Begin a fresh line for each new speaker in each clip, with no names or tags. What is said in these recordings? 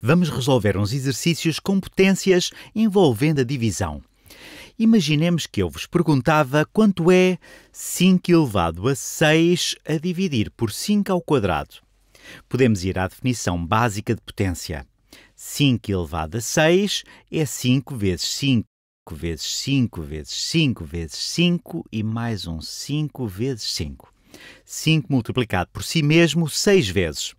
Vamos resolver uns exercícios com potências envolvendo a divisão. Imaginemos que eu vos perguntava quanto é 5 elevado a 6 a dividir por 5 ao quadrado. Podemos ir à definição básica de potência. 5 elevado a 6 é 5 vezes 5 vezes 5 vezes 5 vezes 5 e mais um 5 vezes 5. 5 multiplicado por si mesmo 6 vezes.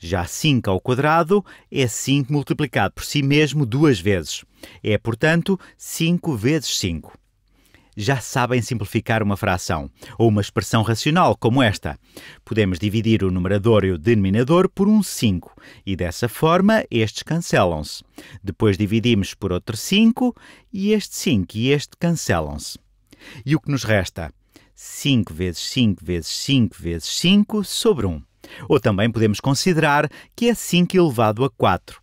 Já 5 ao quadrado é 5 multiplicado por si mesmo duas vezes. É, portanto, 5 vezes 5. Já sabem simplificar uma fração ou uma expressão racional como esta. Podemos dividir o numerador e o denominador por um 5 e dessa forma estes cancelam-se. Depois dividimos por outro 5 e este 5 e este cancelam-se. E o que nos resta? 5 vezes 5 vezes 5 vezes 5 sobre 1. Ou também podemos considerar que é 5 elevado a 4.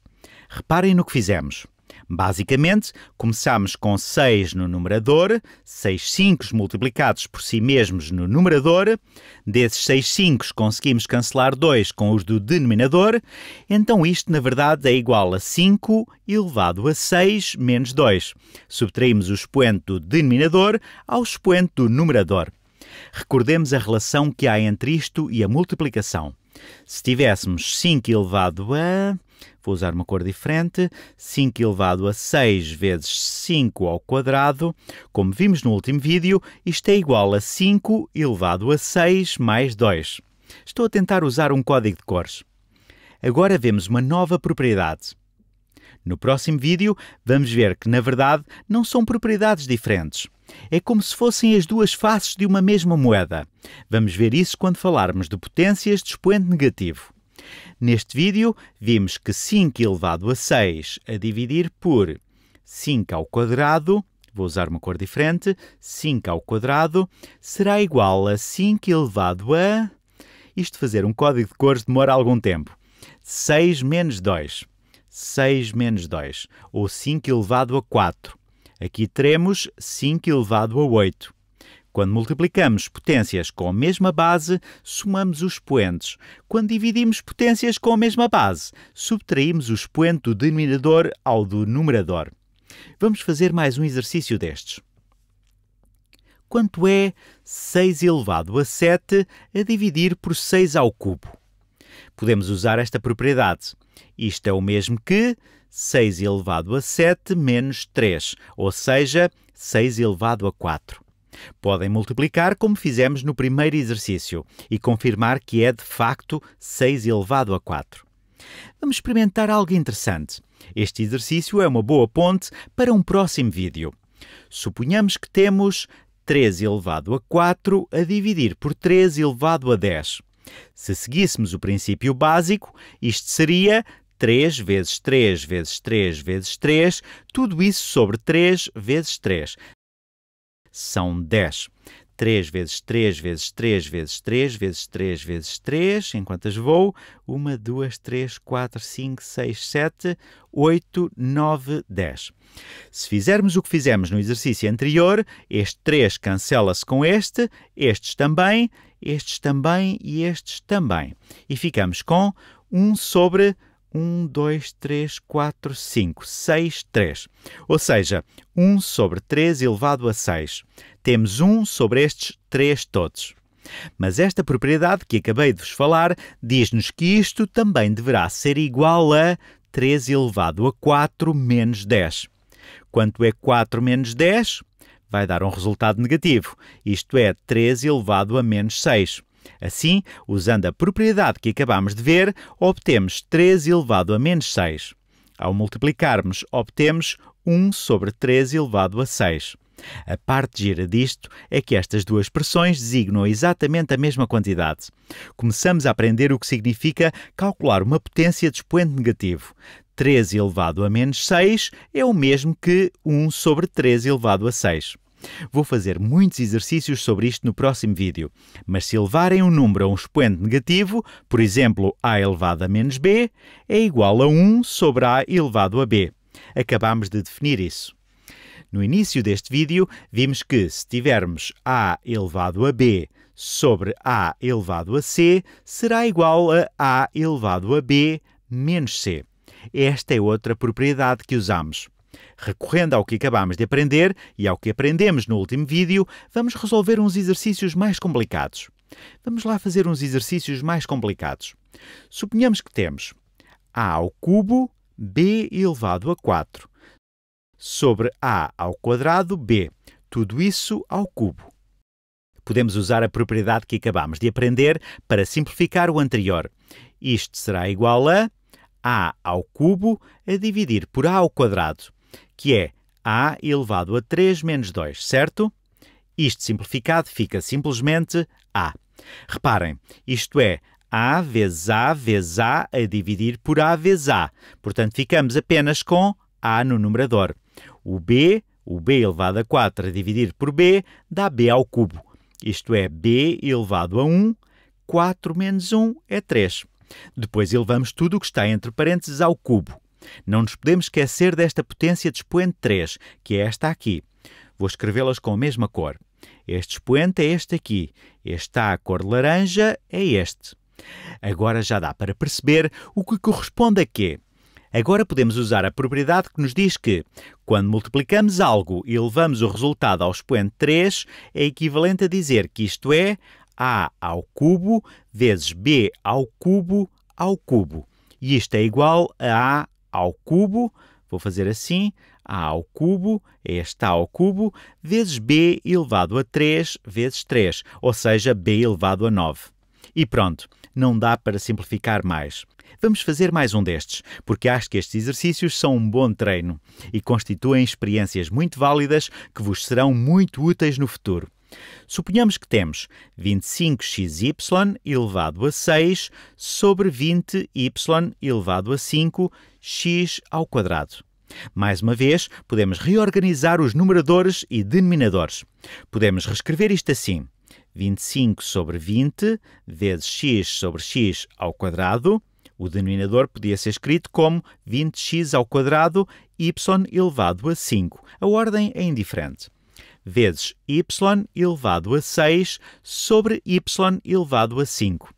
Reparem no que fizemos. Basicamente, começamos com 6 no numerador, 6 5 multiplicados por si mesmos no numerador, desses 6 5 conseguimos cancelar 2 com os do denominador, então isto na verdade é igual a 5 elevado a 6 menos 2. Subtraímos o expoente do denominador ao expoente do numerador. Recordemos a relação que há entre isto e a multiplicação. Se tivéssemos 5 elevado a. Vou usar uma cor diferente. 5 elevado a 6 vezes 5 ao quadrado. Como vimos no último vídeo, isto é igual a 5 elevado a 6 mais 2. Estou a tentar usar um código de cores. Agora vemos uma nova propriedade. No próximo vídeo, vamos ver que, na verdade, não são propriedades diferentes. É como se fossem as duas faces de uma mesma moeda. Vamos ver isso quando falarmos de potências de expoente negativo. Neste vídeo, vimos que 5 elevado a 6 a dividir por 5 ao quadrado, vou usar uma cor diferente, 5 ao quadrado será igual a 5 elevado a... Isto fazer um código de cores demora algum tempo. 6 menos 2. 6 menos 2, ou 5 elevado a 4. Aqui teremos 5 elevado a 8. Quando multiplicamos potências com a mesma base, somamos os expoentes. Quando dividimos potências com a mesma base, subtraímos o expoente do denominador ao do numerador. Vamos fazer mais um exercício destes. Quanto é 6 elevado a 7 a dividir por 6 ao cubo? Podemos usar esta propriedade. Isto é o mesmo que 6 elevado a 7 menos 3, ou seja, 6 elevado a 4. Podem multiplicar como fizemos no primeiro exercício e confirmar que é de facto 6 elevado a 4. Vamos experimentar algo interessante. Este exercício é uma boa ponte para um próximo vídeo. Suponhamos que temos 3 elevado a 4 a dividir por 3 elevado a 10. Se seguíssemos o princípio básico, isto seria 3 vezes 3 vezes 3 vezes 3, tudo isso sobre 3 vezes 3. São 10. 3 vezes 3 vezes 3 vezes 3 vezes 3 vezes 3, em quantas vou? 1, 2, 3, 4, 5, 6, 7, 8, 9, 10. Se fizermos o que fizemos no exercício anterior, este 3 cancela-se com este, estes também, estes também e estes também. E ficamos com 1 sobre 1, 2, 3, 4, 5, 6, 3. Ou seja, 1 sobre 3 elevado a 6. Temos 1 sobre estes 3 todos. Mas esta propriedade que acabei de vos falar diz-nos que isto também deverá ser igual a 3 elevado a 4 menos 10. Quanto é 4 menos 10? vai dar um resultado negativo, isto é, 3 elevado a menos 6. Assim, usando a propriedade que acabamos de ver, obtemos 3 elevado a menos 6. Ao multiplicarmos, obtemos 1 sobre 3 elevado a 6. A parte gira disto é que estas duas pressões designam exatamente a mesma quantidade. Começamos a aprender o que significa calcular uma potência de expoente negativo. 3 elevado a menos 6 é o mesmo que 1 sobre 3 elevado a 6. Vou fazer muitos exercícios sobre isto no próximo vídeo, mas se levarem um número a um expoente negativo, por exemplo, a elevado a menos b, é igual a 1 sobre a elevado a b. Acabamos de definir isso. No início deste vídeo, vimos que se tivermos a elevado a b sobre a elevado a c, será igual a a elevado a b menos c. Esta é outra propriedade que usamos. Recorrendo ao que acabamos de aprender e ao que aprendemos no último vídeo, vamos resolver uns exercícios mais complicados. Vamos lá fazer uns exercícios mais complicados. Suponhamos que temos a ao cubo b elevado a 4 sobre a ao quadrado b, tudo isso ao cubo. Podemos usar a propriedade que acabamos de aprender para simplificar o anterior. Isto será igual a a ao cubo a dividir por a ao quadrado que é a elevado a 3 menos 2, certo? Isto simplificado fica simplesmente a. Reparem, isto é a vezes a vezes a a dividir por a vezes a. Portanto, ficamos apenas com a no numerador. O b, o b elevado a 4 a dividir por b, dá b ao cubo. Isto é b elevado a 1, 4 menos 1 é 3. Depois elevamos tudo o que está entre parênteses ao cubo. Não nos podemos esquecer desta potência de expoente 3, que é esta aqui. Vou escrevê-las com a mesma cor. Este expoente é este aqui. Esta A, cor laranja, é este. Agora já dá para perceber o que corresponde a quê. Agora podemos usar a propriedade que nos diz que, quando multiplicamos algo e elevamos o resultado ao expoente 3, é equivalente a dizer que isto é a ao cubo vezes b ao cubo ao cubo. E isto é igual a a ao cubo, vou fazer assim, a ao cubo, esta ao cubo, vezes b elevado a 3 vezes 3, ou seja, b elevado a 9. E pronto, não dá para simplificar mais. Vamos fazer mais um destes, porque acho que estes exercícios são um bom treino e constituem experiências muito válidas que vos serão muito úteis no futuro. Suponhamos que temos 25xy elevado a 6 sobre 20y elevado a 5 x ao quadrado. Mais uma vez, podemos reorganizar os numeradores e denominadores. Podemos reescrever isto assim: 25 sobre 20 vezes x sobre x ao quadrado. O denominador podia ser escrito como 20x ao quadrado y elevado a 5. A ordem é indiferente vezes y elevado a 6 sobre y elevado a 5.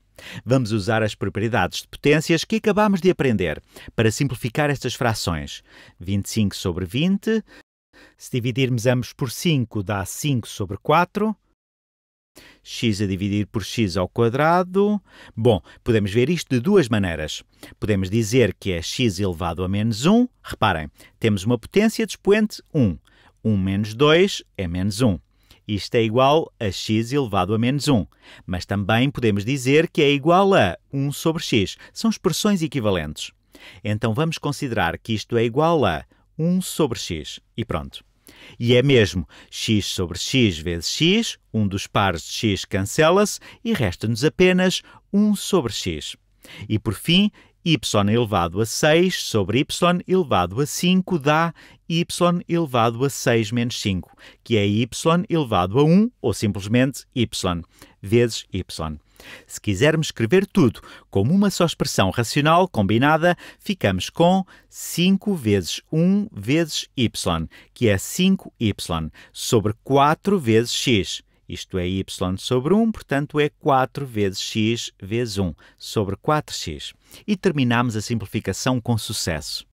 Vamos usar as propriedades de potências que acabamos de aprender para simplificar estas frações. 25 sobre 20. Se dividirmos ambos por 5, dá 5 sobre 4 x a dividir por x ao quadrado. Bom, podemos ver isto de duas maneiras. Podemos dizer que é x elevado a menos 1. Reparem, temos uma potência de expoente 1. 1 menos 2 é menos 1. Isto é igual a x elevado a menos 1. Mas também podemos dizer que é igual a 1 sobre x. São expressões equivalentes. Então vamos considerar que isto é igual a 1 sobre x. E pronto. E é mesmo x sobre x vezes x, um dos pares de x cancela-se e resta-nos apenas 1 sobre x. E por fim, y elevado a 6 sobre y elevado a 5 dá y elevado a 6 menos 5, que é y elevado a 1, ou simplesmente y, vezes y. Se quisermos escrever tudo como uma só expressão racional combinada, ficamos com 5 vezes 1 vezes y, que é 5y, sobre 4 vezes x. Isto é y sobre 1, portanto é 4 vezes x vezes 1 sobre 4x. E terminamos a simplificação com sucesso.